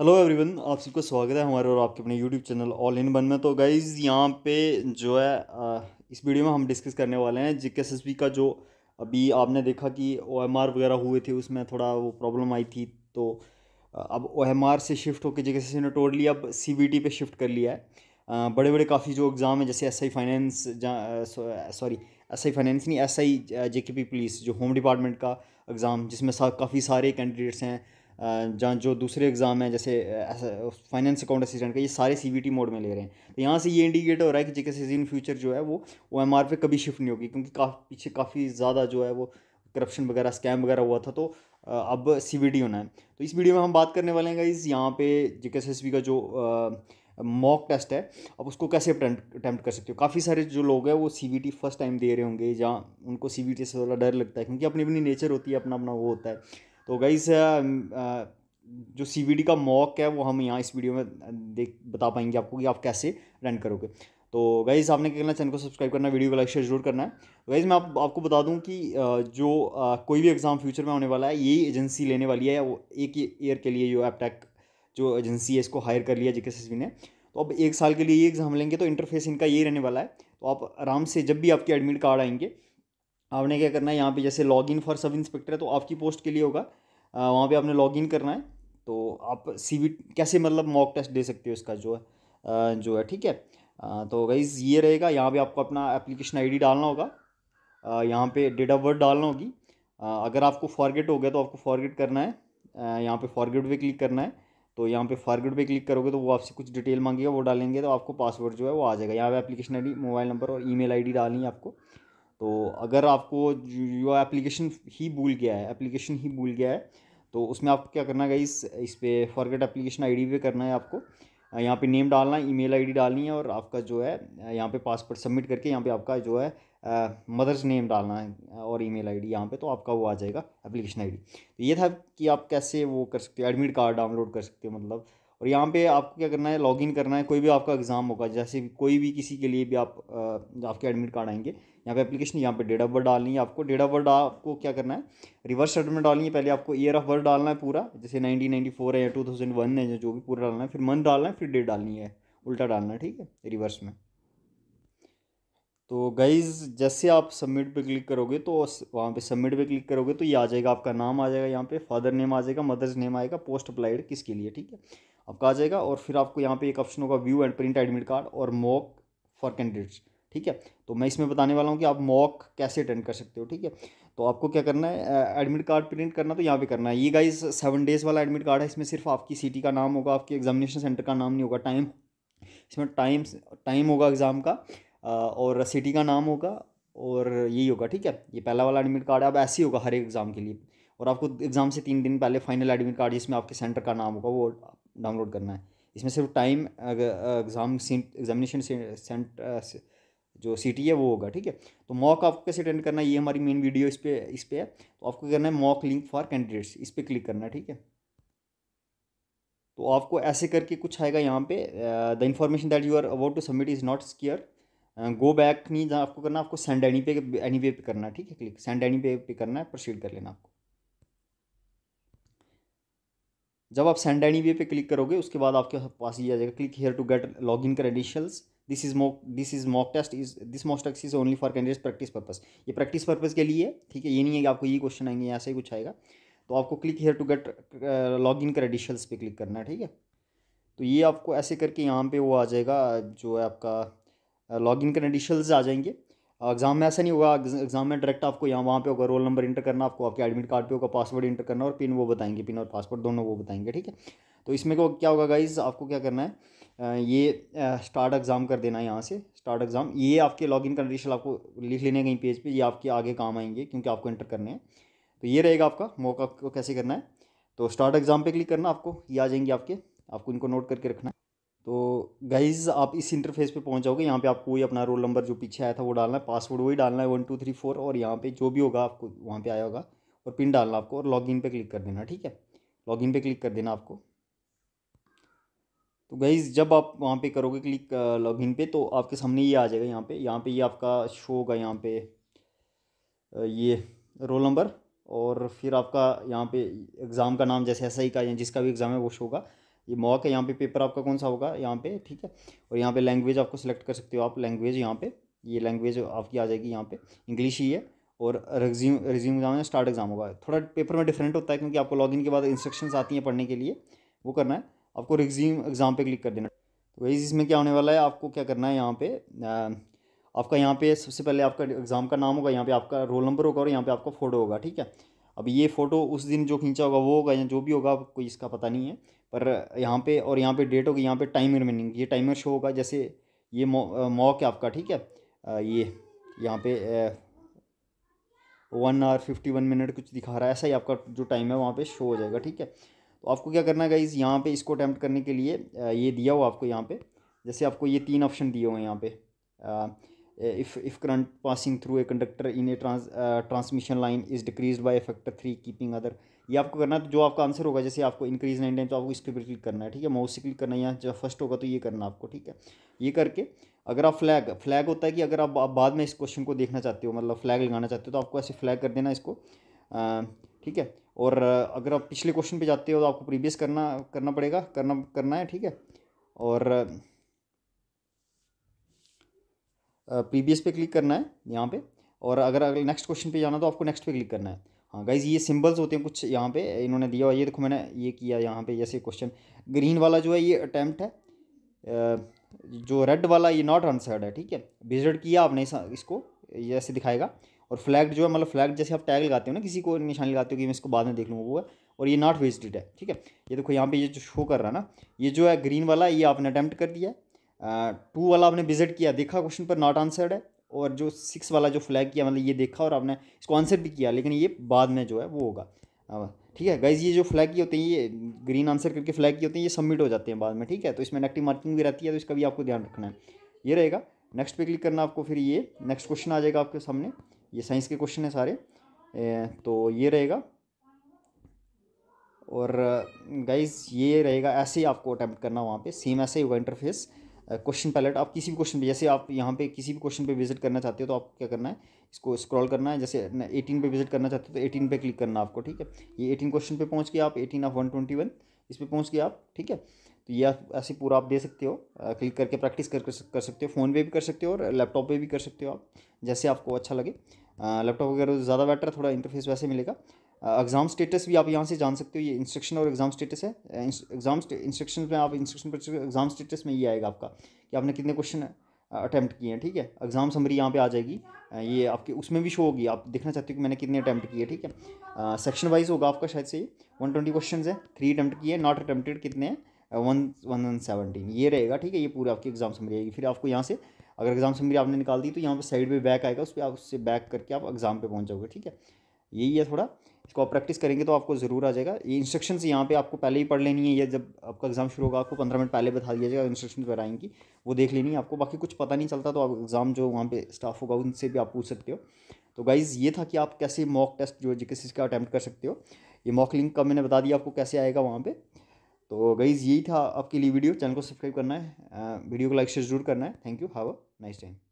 hello everyone आप सबका स्वागत है हमारे और आपके अपने यूट्यूब चैनल ऑल इन बन में तो गाइज़ यहाँ पे जो है इस वीडियो में हम डिस्कस करने वाले हैं जी एस का जो अभी आपने देखा कि ओ वगैरह हुए थे उसमें थोड़ा वो प्रॉब्लम आई थी तो अब ओ से शिफ्ट होकर जी ने टोटली अब सी पे शिफ्ट कर लिया है बड़े बड़े काफ़ी जो एग्ज़ाम हैं जैसे S I finance sorry S I finance नहीं S I J K P police जो होम डिपार्टमेंट का एग्ज़ाम जिसमें सा काफ़ी सारे कैंडिडेट्स हैं जहाँ जो दूसरे एग्ज़ाम हैं जैसे फाइनेंस अकाउंट असिस्टेंट का ये सारे सी मोड में ले रहे हैं तो यहाँ से ये इंडिकेट हो रहा है कि सी इन फ्यूचर जो है वो ओ एम पर कभी शिफ्ट नहीं होगी क्योंकि काफ़ी पीछे काफ़ी ज़्यादा जो है वो करप्शन वगैरह स्कैम वगैरह हुआ था तो अब सी होना है तो इस वीडियो में हम बात करने वाले हैं गाइज यहाँ पे जे का जो मॉक टेस्ट है अब उसको कैसे अटैम्प्ट कर सकते हो काफ़ी सारे जो लोग हैं वो सी बी फर्स्ट टाइम दे रहे होंगे जहाँ उनको सी से थोड़ा डर लगता है क्योंकि अपनी अपनी नेचर होती है अपना अपना वो होता है तो गई जो सी का मॉक है वो हम यहाँ इस वीडियो में देख बता पाएंगे आपको कि आप कैसे रन करोगे तो गाइज़ आपने क्या करना चैनल को सब्सक्राइब करना वीडियो को लाइक शेयर जरूर करना है गाइज़ तो मैं आप, आपको बता दूं कि जो कोई भी एग्ज़ाम फ्यूचर में होने वाला है यही एजेंसी लेने वाली है वो एक ईयर के लिए जो एपटेक जो एजेंसी है इसको हायर कर लिया जी ने तो अब एक साल के लिए ये एग्ज़ाम लेंगे तो इंटरफेस इनका यही रहने वाला है तो आप आराम से जब भी आपके एडमिट कार्ड आएंगे आपने क्या करना है यहाँ पे जैसे log in for sub inspector है तो आपकी पोस्ट के लिए होगा वहाँ पे आपने लॉग इन करना है तो आप सी कैसे मतलब मॉक टेस्ट दे सकते हो इसका जो है जो है ठीक है तो गाइज़ ये रहेगा यहाँ पे आपको अपना एप्लीकेशन आईडी डालना होगा यहाँ पे डेट ऑफ बर्थ डालना होगी अगर आपको फॉरगेट हो गया तो आपको फॉरगेट करना है यहाँ पे फॉरगेट पे क्लिक करना है तो यहाँ पे फॉरगेट पे क्लिक करोगे तो वो आपसे कुछ डिटेल मांगेगा वो डालेंगे तो आपको पासवर्ड जो है वो आ जाएगा यहाँ पे एप्लीकेशन आईडी मोबाइल नंबर और ईमेल आईडी डालनी है आपको तो अगर आपको जो एप्लीकेशन ही भूल गया है एप्लीकेशन ही भूल गया है तो उसमें आपको क्या करना है इस इस पर फॉरगेट एप्लीकेशन आईडी पे करना है आपको यहाँ पे नेम डालना है ईमेल आईडी डालनी है और आपका जो है यहाँ पे पासपोर्ट सबमिट करके यहाँ पे आपका जो है मदर्स नेम डालना है और ईमेल आईडी यहाँ पर तो आपका वो आ जाएगा एप्लीकेशन आई तो ये था कि आप कैसे वो कर सकते हो एडमिट कार्ड डाउनलोड कर सकते हो मतलब और यहाँ पे आपको क्या करना है लॉगिन करना है कोई भी आपका एग्ज़ाम होगा जैसे कोई भी किसी के लिए भी आप आपके एडमिट कार्ड आएंगे यहाँ पे एप्लीकेशन यहाँ पे डेट ऑफ बर्थ डालनी है आपको डेट ऑफ बर्थ आपको क्या करना है रिवर्स सर्ट में डालनी है पहले आपको ईयर ऑफ बर्थ डालना है पूरा जैसे नाइनटीन नाइन्टी फोर है या टू थाउजेंड वन है जो भी पूरा डालना है फिर मंथ डालना है फिर डेट डालनी है उल्टा डालना है ठीक है रिवर्स में तो गाइज जैसे आप सबमिट पे क्लिक करोगे तो वहाँ पे सबमिट पे क्लिक करोगे तो ये आ जाएगा आपका नाम आ जाएगा यहाँ पे फादर नेम आ जाएगा मदर्स नेम आएगा पोस्ट अप्लाइड किसके लिए ठीक है आपका आ जाएगा और फिर आपको यहाँ पे एक ऑप्शन होगा view and print admit card और मॉक फॉर कैंडिडेट्स ठीक है तो मैं इसमें बताने वाला हूँ कि आप मॉक कैसे अटेंड कर सकते हो ठीक है तो आपको क्या करना है एडमिट कार्ड प्रिंट करना तो यहाँ पे करना है ये गाइस सेवन डेज़ वाला एडमिट कार्ड है इसमें सिर्फ आपकी सिटी का नाम होगा आपके एग्जामिनेशन सेंटर का नाम नहीं होगा टाइम इसमें टाइम टाइम होगा एग्ज़ाम का और सिटी का नाम होगा और यही होगा ठीक है ये पहला वाला एडमिट कार्ड है अब ऐसे ही होगा हर एक एग्ज़ाम के लिए और आपको एग्ज़ाम से तीन दिन पहले फाइनल एडमिट कार्ड जिसमें आपके सेंटर का नाम होगा वो डाउनलोड करना है इसमें सिर्फ टाइम एग्ज़ाम एग्जामिनेशन सेंटर जो सिटी है वो होगा ठीक है तो मॉक आपको कैसे अटेंड करना है ये हमारी मेन वीडियो इस पर इस पर है तो आपको करना है मॉक लिंक फॉर कैंडिडेट्स इस पर क्लिक करना है ठीक है तो आपको ऐसे करके कुछ आएगा यहाँ पे the information that you are about to submit is not secure go back नहीं आपको करना आपको सेंड एनी पे एनी वे पे करना है ठीक है क्लिक सेंड एनी पे पे करना है प्रोसीड कर लेना आपको जब आप सेंड एनी वे पे क्लिक करोगे उसके बाद आपके पास ये आ जाएगा click here to get log in कर एडिशल्स this is mock this is mock test is this mock test is only for candidates practice purpose ये प्रैक्टिस पर्पस के लिए ठीक है ये नहीं है कि आपको ये क्वेश्चन आएंगे यहाँ से कुछ आएगा तो आपको click here to get log in credentials पे क्लिक करना है ठीक है तो ये आपको ऐसे करके यहाँ पे वो आ जाएगा जो है आपका लॉग इन क्रेडिशल्स आ जाएंगे एग्ज़ाम uh, में ऐसा नहीं होगा एग्ज़ाम में डायरेक्ट आपको यहाँ वहाँ पे होगा रोल नंबर इंटर करना आपको आपके एडमिट कार्ड पे होगा पासवर्ड इंटर करना और पिन वो बताएंगे पिन और पासवर्ड दोनों वो बताएंगे ठीक है तो इसमें को क्या होगा गाइज़ आपको क्या करना है ये स्टार्ट एग्ज़ाम कर देना यहाँ से स्टार्ट एग्ज़ाम ये आपके लॉग इन कंडीशन आपको लिख लेने कहीं पेज पे ये आपके आगे काम आएंगे क्योंकि आपको एंटर करने हैं तो ये रहेगा आपका मौका आपको कैसे करना है तो स्टार्ट एग्ज़ाम पे क्लिक करना आपको ये आ जाएंगे आपके आपको इनको नोट करके रखना है तो गाइज आप इस इंटरफेस पर पहुँच जाओगे यहाँ पर आपको वही अपना रोल नंबर जो पीछे आया था वो डालना है पासवर्ड वही डालना है वन टू थ्री फोर और यहाँ पर जो भी होगा आपको वहाँ पर आया होगा और पिन डालना आपको और लॉगिन पर क्लिक कर देना ठीक है लॉगिन पर क्लिक कर देना आपको तो गई जब आप वहाँ पे करोगे क्लिक लॉगिन पे तो आपके सामने ये आ जाएगा यहाँ पे यहाँ पे ये आपका शो होगा यहाँ पे ये रोल नंबर और फिर आपका यहाँ पे एग्ज़ाम का नाम जैसे ऐसा ही का जिसका भी एग्ज़ाम है वो शो होगा ये मॉक है यहाँ पे पेपर आपका कौन सा होगा यहाँ पे ठीक है और यहाँ पे लैंग्वेज आपको सेलेक्ट कर सकते हो आप लैंग्वेज यहाँ पे ये लैंग्वेज आपकी आ जाएगी यहाँ पे इंग्लिश ही है और रिज्यूम रिज्यूम एग्ज़ाम है स्टार्ट एग्ज़ाम होगा थोड़ा पेपर में डिफरेंट होता है क्योंकि आपको लॉगिन के बाद इंस्ट्रक्शंस आती हैं पढ़ने के लिए वो करना है आपको रिज्यूम एग्ज़ाम पे क्लिक कर देना तो वही इसमें क्या होने वाला है आपको क्या करना है यहाँ पे आपका यहाँ पे सबसे पहले आपका एग्ज़ाम का नाम होगा यहाँ पे आपका रोल नंबर होगा और यहाँ पे आपका फ़ोटो होगा ठीक है अब ये फ़ोटो उस दिन जो खींचा होगा वो होगा या जो भी होगा आपको इसका पता नहीं है पर यहाँ पे और यहाँ पे डेट होगी यहाँ पे टाइम रिमेनिंग ये टाइमर शो होगा जैसे ये मॉक है आपका ठीक है ये यहाँ पे one hour fifty one minute कुछ दिखा रहा है ऐसा ही आपका जो टाइम है वहाँ पे शो हो जाएगा ठीक है तो आपको क्या करना है गाइज़ यहाँ पे इसको अटैम्प्ट करने के लिए ये दिया हुआ आपको यहाँ पे जैसे आपको ये तीन ऑप्शन दिए हुए यहाँ पे if if current passing through a conductor in a trans transmission line is decreased by factor three keeping other ये आपको करना है तो जो आपका आंसर होगा जैसे आपको इंक्रीज नाइन टाइम तो आपको इसके ऊपर क्लिक करना है ठीक है माउस से क्लिक करना है यहाँ जब फर्स्ट होगा तो ये करना आपको ठीक है ये करके अगर आप फ्लैग फ्लैग होता है कि अगर आप, आप बाद में इस क्वेश्चन को देखना चाहते हो मतलब फ्लैग लगाना चाहते हो तो आपको ऐसे फ्लैग कर देना इसको ठीक है और अगर आप पिछले क्वेश्चन पे जाते हो तो आपको प्रीवियस करना करना पड़ेगा करना करना है ठीक है और प्रीवियस पे क्लिक करना है यहाँ पे और अगर अगले नेक्स्ट क्वेश्चन पे जाना तो आपको नेक्स्ट पे क्लिक करना है हाँ गाइज ये सिंबल्स होते हैं कुछ यहाँ पे इन्होंने दिया हुआ ये देखो मैंने ये किया यहाँ पे जैसे क्वेश्चन ग्रीन वाला जो है ये अटैम्प्ट है जो रेड वाला ये नॉट आंसर्ड है ठीक है विजिट किया आपने इसको जैसे दिखाएगा और फ्लैग जो है मतलब फ्लैग जैसे आप टैग लगाते हो ना किसी को निशानी लगाते हो कि मैं इसको बाद में देख लूँगा वो है और ये नॉट वेस्टेड है ठीक है ये देखो यहाँ पे ये जो शो कर रहा है ना ये जो है ग्रीन वाला ये आपने अटैम्प्ट कर दिया टू वाला आपने विजिट किया देखा क्वेश्चन पर नॉट आंसर्ड है और जो सिक्स वाला जो फ्लैग किया मतलब ये देखा और आपने इसको आंसर भी किया लेकिन ये बाद में जो है वो होगा ठीक है गाइज ये जो फ्लैग किए होते हैं ये ग्रीन आंसर करके फ्लैग किए होते हैं ये सबमिट हो जाते हैं बाद में ठीक है तो इसमें नेगेटिव मार्किंग भी रहती है तो इसका भी आपको ध्यान रखना है ये रहेगा नेक्स्ट पे क्लिक करना आपको फिर ये नेक्स्ट क्वेश्चन आ जाएगा आपके सामने ये साइंस के क्वेश्चन है सारे तो ये रहेगा और गाइज ये रहेगा ऐसे ही आपको अटैम्प्ट करना वहाँ पे सेम ऐसे ही होगा इंटरफेस क्वेश्चन पैलेट आप किसी भी क्वेश्चन पे जैसे आप यहाँ पे किसी भी क्वेश्चन पे विजिट करना चाहते हो तो आपको क्या करना है इसको स्क्रॉल करना है जैसे एटीन पे विजिट करना चाहते हो तो एटीन पे क्लिक करना आपको ठीक है ये एटीन क्वेश्चन पे पहुँच गया आप eighteen of one twenty one इस पर पहुँच गया आप ठीक है तो ये ऐसे पूरा आप दे सकते हो क्लिक करके प्रैक्टिस कर कर सकते हो फ़ोन पे भी कर सकते हो और लैपटॉप पे भी कर सकते हो आप जैसे आपको अच्छा लगे लैपटॉप वगैरह ज़्यादा बेटर थोड़ा इंटरफेस वैसे मिलेगा एग्ज़ाम स्टेटस भी आप यहाँ से जान सकते हो ये इंस्ट्रक्शन और एग्ज़ाम स्टेटस है एग्ज़ाम इंस्ट्रक्शन में आप इंस्ट्रक्शन पर एग्ज़ाम स्टेटस में ये आएगा आपका कि आपने कितने क्वेश्चन अटैम्प्ट किए हैं ठीक है एग्ज़ाम समरी यहाँ पे आ जाएगी ये आपके उसमें भी शो होगी आप देखना चाहते हो कि मैंने कितने अटैम्प्ट किए ठीक है सेक्शन वाइज होगा आपका शायद से ये वन ट्वेंटी क्वेश्चन है थ्री अटैम्प्ट किए नॉट अटैम्प्टेड कितने हैं वन वन सेवनटीन ये रहेगा ठीक है ये पूरा आपकी एग्जाम समरी आएगी फिर आपको यहाँ से अगर एग्जाम समरी आपने निकाल दी तो यहाँ पे साइड पे बैक आएगा उस पर आप उससे बैक करके आप एग्जाम पे पहुँच जाओगे ठीक है यही है थोड़ा इसको आप प्रैक्टिस करेंगे तो आपको ज़रूर आ जाएगा ये इंस्ट्रक्शन यहाँ पे आपको पहले ही पढ़ लेनी है या जब आपका एग्जाम शुरू होगा आपको पंद्रह मिनट पहले बता दिया जाएगा इंस्ट्रक्शन पर आएंगी वो देख लेनी है आपको बाकी कुछ पता नहीं चलता तो आप एग्ज़ाम जो वहाँ पे स्टाफ होगा उनसे भी आप पूछ सकते हो तो गाइज़ ये था कि आप कैसे मॉक टेस्ट जो जिस का अटैम्प्ट कर सकते हो ये मॉक लिंक का मैंने बता दिया आपको कैसे आएगा वहाँ पर तो गईज़ यही था आपके लिए वीडियो चैनल को सब्सक्राइब करना है वीडियो को लाइक शेयर जरूर करना है thank you have a nice time